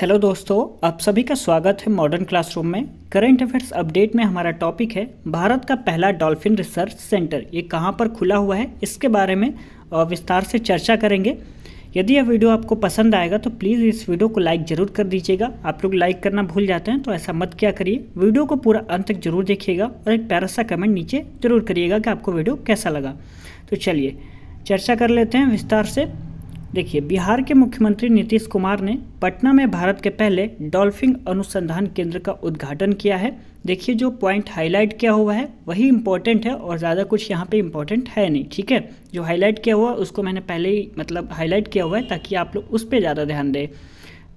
hello दोस्तों आप सभी का स्वागत है मॉडर्न क्लासरूम में करंट अफेयर्स अपडेट में हमारा टॉपिक है भारत का पहला डॉल्फिन रिसर्च सेंटर ये कहाँ पर खुला हुआ है इसके बारे में विस्तार से चर्चा करेंगे यदि यह वीडियो आपको पसंद आएगा तो प्लीज़ इस वीडियो को लाइक ज़रूर कर दीजिएगा आप लोग लाइक करना भूल जाते हैं तो ऐसा मत क्या करिए वीडियो को पूरा अंत तक जरूर देखिएगा और एक प्यारा सा कमेंट नीचे ज़रूर करिएगा कि आपको वीडियो कैसा लगा तो चलिए चर्चा कर लेते हैं विस्तार से देखिए बिहार के मुख्यमंत्री नीतीश कुमार ने पटना में भारत के पहले डॉल्फिन अनुसंधान केंद्र का उद्घाटन किया है देखिए जो पॉइंट हाईलाइट किया हुआ है वही इम्पॉर्टेंट है और ज़्यादा कुछ यहाँ पे इम्पोर्टेंट है नहीं ठीक है जो हाईलाइट किया हुआ है उसको मैंने पहले ही मतलब हाईलाइट किया हुआ है ताकि आप लोग उस पर ज़्यादा ध्यान दें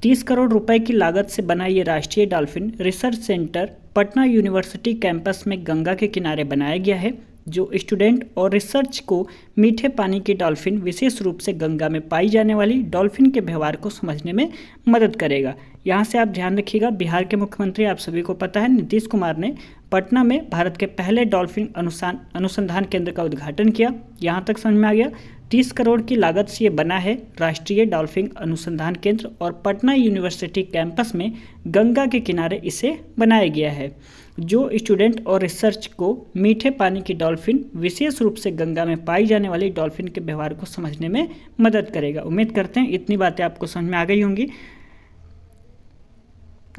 तीस करोड़ रुपए की लागत से बना ये राष्ट्रीय dolphin research centre Patna university campus में गंगा के किनारे बनाया गया है जो स्टूडेंट और रिसर्च को मीठे पानी की डॉल्फिन विशेष रूप से गंगा में पाई जाने वाली डॉल्फिन के व्यवहार को समझने में मदद करेगा यहाँ से आप ध्यान रखिएगा बिहार के मुख्यमंत्री आप सभी को पता है नीतीश कुमार ने पटना में भारत के पहले डॉल्फिन अनुसान अनुसंधान केंद्र का उद्घाटन किया यहाँ तक समझ में आ गया तीस करोड़ की लागत से ये बना है राष्ट्रीय डॉल्फिन अनुसंधान केंद्र और पटना यूनिवर्सिटी कैंपस में गंगा के किनारे इसे बनाया गया है जो स्टूडेंट और रिसर्च को मीठे पानी की डॉल्फिन विशेष रूप से गंगा में पाई जाने वाली डॉल्फिन के व्यवहार को समझने में मदद करेगा उम्मीद करते हैं इतनी बातें आपको समझ में आ गई होंगी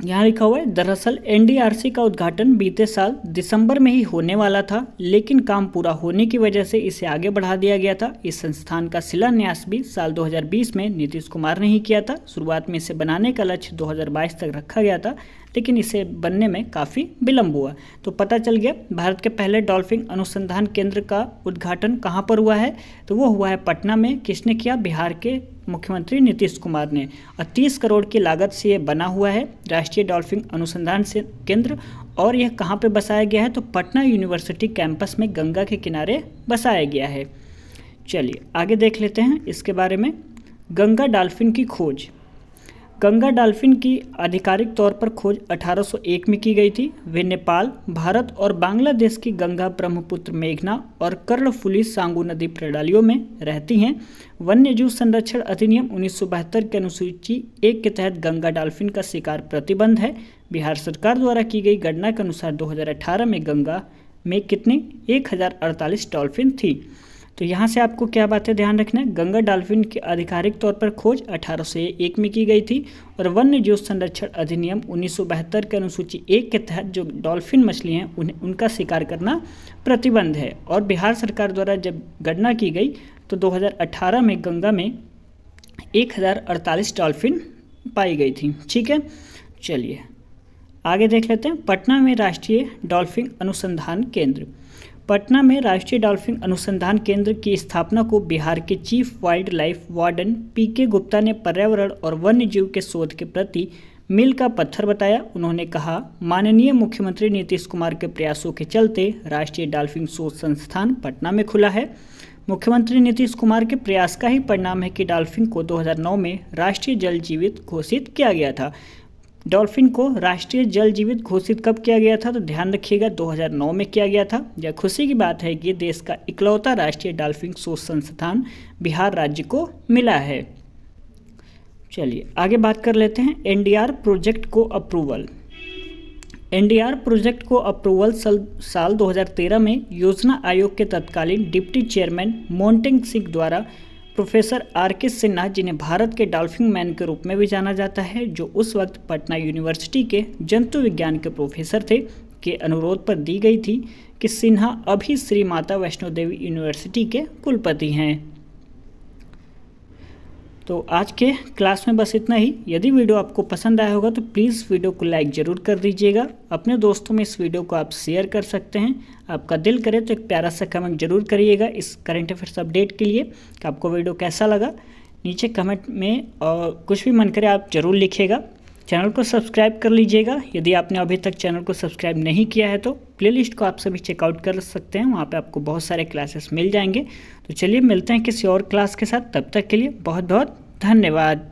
यहाँ लिखा हुआ है दरअसल एनडीआरसी का उद्घाटन बीते साल दिसंबर में ही होने वाला था लेकिन काम पूरा होने की वजह से इसे आगे बढ़ा दिया गया था इस संस्थान का शिलान्यास भी साल 2020 में नीतीश कुमार ने ही किया था शुरुआत में इसे बनाने का लक्ष्य 2022 तक रखा गया था लेकिन इसे बनने में काफ़ी विलंब हुआ तो पता चल गया भारत के पहले डॉल्फिन अनुसंधान केंद्र का उद्घाटन कहाँ पर हुआ है तो वो हुआ है पटना में किसने किया बिहार के मुख्यमंत्री नीतीश कुमार ने और तीस करोड़ की लागत से ये बना हुआ है राष्ट्रीय डॉल्फिन अनुसंधान से केंद्र और यह कहाँ पे बसाया गया है तो पटना यूनिवर्सिटी कैंपस में गंगा के किनारे बसाया गया है चलिए आगे देख लेते हैं इसके बारे में गंगा डॉल्फिन की खोज गंगा डॉल्फिन की आधिकारिक तौर पर खोज 1801 में की गई थी वे नेपाल भारत और बांग्लादेश की गंगा ब्रह्मपुत्र मेघना और कर्णफुली सांगू नदी प्रणालियों में रहती हैं वन्यजीव संरक्षण अधिनियम उन्नीस के अनुसूची एक के तहत गंगा डॉल्फिन का शिकार प्रतिबंध है बिहार सरकार द्वारा की गई गणना के अनुसार दो में गंगा में कितनी एक डॉल्फिन थी तो यहाँ से आपको क्या बातें ध्यान रखना है गंगा डॉल्फिन की आधिकारिक तौर पर खोज अठारह सौ एक में की गई थी और वन्य जीव संरक्षण अधिनियम उन्नीस के अनुसूची एक के तहत जो डॉल्फिन मछली हैं उन्हें उनका शिकार करना प्रतिबंध है और बिहार सरकार द्वारा जब गणना की गई तो दो में गंगा में एक डॉल्फिन पाई गई थी ठीक है चलिए आगे देख लेते हैं पटना में राष्ट्रीय डॉल्फिन अनुसंधान केंद्र पटना में राष्ट्रीय डॉल्फिन अनुसंधान केंद्र की स्थापना को बिहार के chief wildlife warden P K Gupta ने पर्यावरण और वन्य जीव के शोध के प्रति मिल का पत्थर बताया उन्होंने कहा माननीय मुख्यमंत्री नीतीश कुमार के प्रयासों के चलते राष्ट्रीय डॉल्फिन शोध संस्थान पटना में खुला है मुख्यमंत्री नीतीश कुमार के प्रयास का ही परिणाम है कि डॉल्फिन को 2009 में राष्ट्रीय जल जीवित घोषित किया गया था डॉल्फिन को राष्ट्रीय जल जीवित घोषित कब किया गया था तो ध्यान रखिएगा 2009 में किया गया था यह खुशी की बात है कि देश का इकलौता राष्ट्रीय डॉल्फिन शोध संस्थान बिहार राज्य को मिला है चलिए आगे बात कर लेते हैं एनडीआर प्रोजेक्ट को अप्रूवल एनडीआर प्रोजेक्ट को अप्रूवल साल 2013 में योजना आयोग के तत्कालीन डिप्टी चेयरमैन मोन्टिंग सिंह द्वारा प्रोफेसर आर के सिन्हा जिन्हें भारत के डॉल्फिन मैन के रूप में भी जाना जाता है जो उस वक्त पटना यूनिवर्सिटी के जंतु विज्ञान के प्रोफेसर थे के अनुरोध पर दी गई थी कि सिन्हा अभी श्री माता वैष्णो देवी यूनिवर्सिटी के कुलपति हैं तो आज के क्लास में बस इतना ही यदि वीडियो आपको पसंद आया होगा तो प्लीज़ वीडियो को लाइक ज़रूर कर दीजिएगा अपने दोस्तों में इस वीडियो को आप शेयर कर सकते हैं आपका दिल करे तो एक प्यारा सा कमेंट जरूर करिएगा इस करंट अफेयर्स अपडेट के लिए कि आपको वीडियो कैसा लगा नीचे कमेंट में और कुछ भी मन करे आप ज़रूर लिखिएगा चैनल को सब्सक्राइब कर लीजिएगा यदि आपने अभी तक चैनल को सब्सक्राइब नहीं किया है तो प्लेलिस्ट को आप सभी चेकआउट कर सकते हैं वहाँ पे आपको बहुत सारे क्लासेस मिल जाएंगे तो चलिए मिलते हैं किसी और क्लास के साथ तब तक के लिए बहुत बहुत धन्यवाद